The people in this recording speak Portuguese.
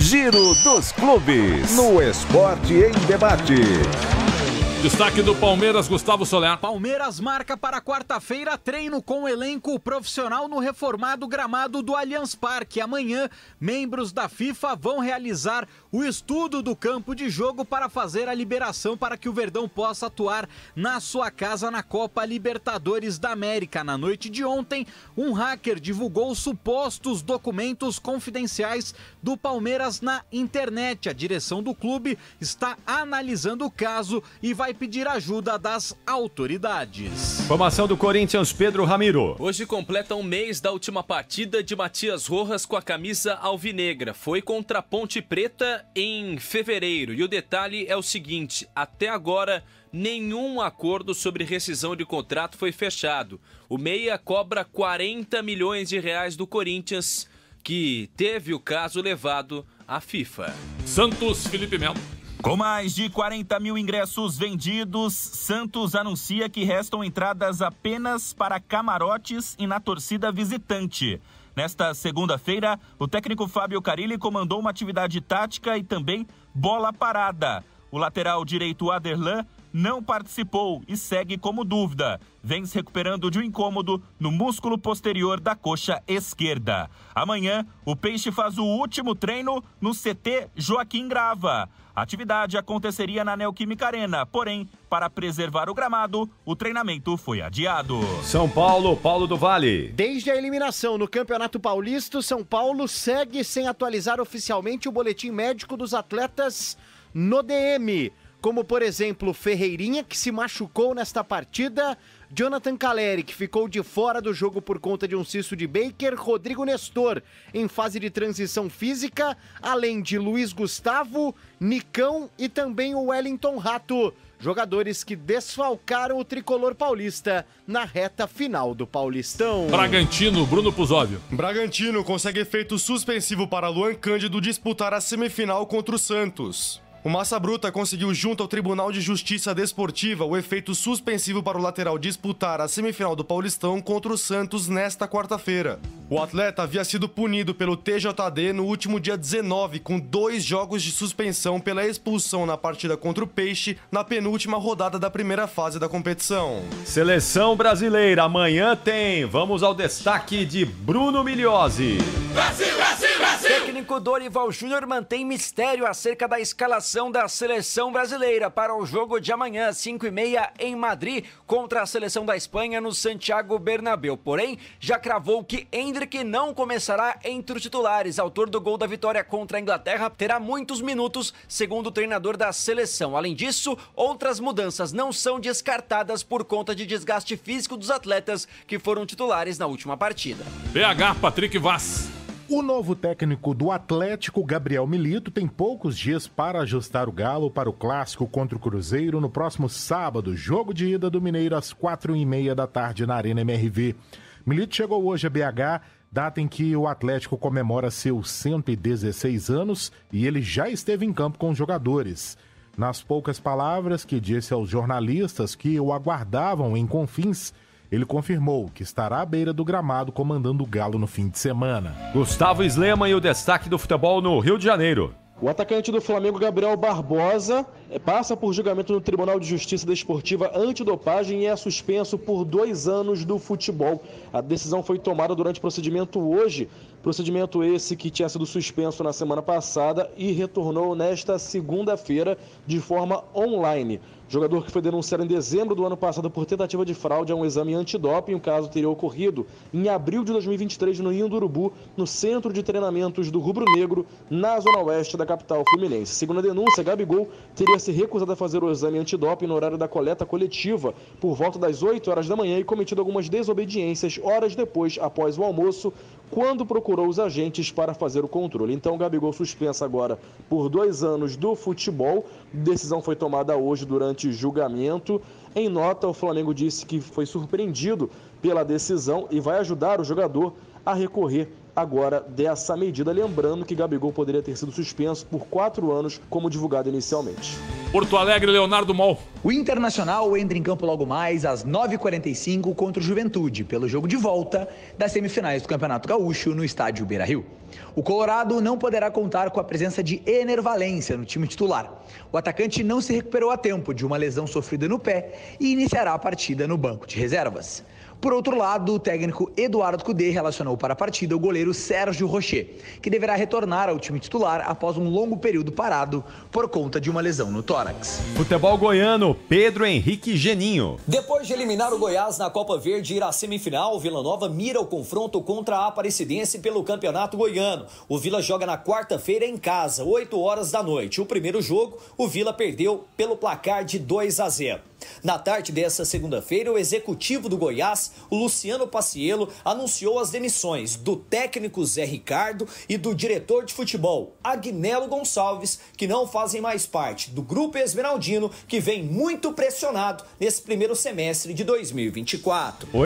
Giro dos Clubes. No Esporte em Debate. Destaque do Palmeiras, Gustavo Soler. Palmeiras marca para quarta-feira treino com elenco profissional no reformado gramado do Allianz Parque. Amanhã, membros da FIFA vão realizar o estudo do campo de jogo para fazer a liberação para que o Verdão possa atuar na sua casa na Copa Libertadores da América. Na noite de ontem, um hacker divulgou supostos documentos confidenciais do Palmeiras na internet. A direção do clube está analisando o caso e vai pedir ajuda das autoridades. Formação do Corinthians, Pedro Ramiro. Hoje completa um mês da última partida de Matias Rojas com a camisa alvinegra. Foi contra a Ponte Preta em fevereiro. E o detalhe é o seguinte: até agora, nenhum acordo sobre rescisão de contrato foi fechado. O Meia cobra 40 milhões de reais do Corinthians, que teve o caso levado à FIFA. Santos Felipe Melo. Com mais de 40 mil ingressos vendidos, Santos anuncia que restam entradas apenas para camarotes e na torcida visitante. Nesta segunda-feira, o técnico Fábio Carilli comandou uma atividade tática e também bola parada. O lateral direito Aderlan não participou e segue como dúvida. Vem se recuperando de um incômodo no músculo posterior da coxa esquerda. Amanhã, o Peixe faz o último treino no CT Joaquim Grava. A atividade aconteceria na Neoquímica Arena, porém, para preservar o gramado, o treinamento foi adiado. São Paulo, Paulo do Vale. Desde a eliminação no Campeonato Paulista, São Paulo segue sem atualizar oficialmente o boletim médico dos atletas no DM como por exemplo Ferreirinha, que se machucou nesta partida, Jonathan Caleri, que ficou de fora do jogo por conta de um cisto de Baker, Rodrigo Nestor, em fase de transição física, além de Luiz Gustavo, Nicão e também o Wellington Rato, jogadores que desfalcaram o tricolor paulista na reta final do Paulistão. Bragantino, Bruno Pusóvio. Bragantino consegue efeito suspensivo para Luan Cândido disputar a semifinal contra o Santos. O Massa Bruta conseguiu, junto ao Tribunal de Justiça Desportiva, o efeito suspensivo para o lateral disputar a semifinal do Paulistão contra o Santos nesta quarta-feira. O atleta havia sido punido pelo TJD no último dia 19, com dois jogos de suspensão pela expulsão na partida contra o Peixe na penúltima rodada da primeira fase da competição. Seleção brasileira, amanhã tem. Vamos ao destaque de Bruno Milhose. Brasil, Brasil! Técnico Dorival Júnior mantém mistério acerca da escalação da seleção brasileira para o jogo de amanhã, 5 e meia, em Madrid, contra a seleção da Espanha no Santiago Bernabéu. Porém, já cravou que Hendrick não começará entre os titulares. Autor do gol da vitória contra a Inglaterra, terá muitos minutos, segundo o treinador da seleção. Além disso, outras mudanças não são descartadas por conta de desgaste físico dos atletas que foram titulares na última partida. PH Patrick Vaz. O novo técnico do Atlético, Gabriel Milito, tem poucos dias para ajustar o Galo para o clássico contra o Cruzeiro no próximo sábado, jogo de ida do Mineiro às quatro e meia da tarde na Arena MRV. Milito chegou hoje a BH, data em que o Atlético comemora seus 116 anos e ele já esteve em campo com os jogadores. Nas poucas palavras que disse aos jornalistas que o aguardavam em Confins, ele confirmou que estará à beira do gramado comandando o Galo no fim de semana. Gustavo Slema e o destaque do futebol no Rio de Janeiro. O atacante do Flamengo, Gabriel Barbosa, é, passa por julgamento no Tribunal de Justiça Desportiva Antidopagem e é suspenso por dois anos do futebol. A decisão foi tomada durante o procedimento hoje Procedimento esse que tinha sido suspenso na semana passada e retornou nesta segunda-feira de forma online. Jogador que foi denunciado em dezembro do ano passado por tentativa de fraude a um exame antidoping, o caso teria ocorrido em abril de 2023 no Ninho do Urubu, no centro de treinamentos do Rubro Negro, na zona oeste da capital fluminense. Segundo a denúncia, Gabigol teria se recusado a fazer o exame antidoping no horário da coleta coletiva, por volta das 8 horas da manhã, e cometido algumas desobediências horas depois, após o almoço, quando procurou os agentes para fazer o controle. Então, Gabigol suspensa agora por dois anos do futebol. Decisão foi tomada hoje durante julgamento. Em nota, o Flamengo disse que foi surpreendido pela decisão e vai ajudar o jogador a recorrer agora dessa medida. Lembrando que Gabigol poderia ter sido suspenso por quatro anos, como divulgado inicialmente. Porto Alegre, Leonardo Mol. O Internacional entra em campo logo mais às 9h45 contra o Juventude, pelo jogo de volta das semifinais do Campeonato Gaúcho no estádio Beira Rio. O Colorado não poderá contar com a presença de Ener Valência no time titular. O atacante não se recuperou a tempo de uma lesão sofrida no pé e iniciará a partida no banco de reservas. Por outro lado, o técnico Eduardo Cudê relacionou para a partida o goleiro Sérgio Rocher, que deverá retornar ao time titular após um longo período parado por conta de uma lesão no tórax. Futebol goiano, Pedro Henrique Geninho. Depois de eliminar o Goiás na Copa Verde e ir à semifinal, o Vila Nova mira o confronto contra a Aparecidense pelo Campeonato Goiano. O Vila joga na quarta-feira em casa, 8 horas da noite. O primeiro jogo, o Vila perdeu pelo placar de 2 a 0. Na tarde desta segunda-feira, o executivo do Goiás, o Luciano Paciello, anunciou as demissões do técnico Zé Ricardo e do diretor de futebol, Agnello Gonçalves, que não fazem mais parte do grupo esmeraldino, que vem muito pressionado nesse primeiro semestre de 2024. Oi?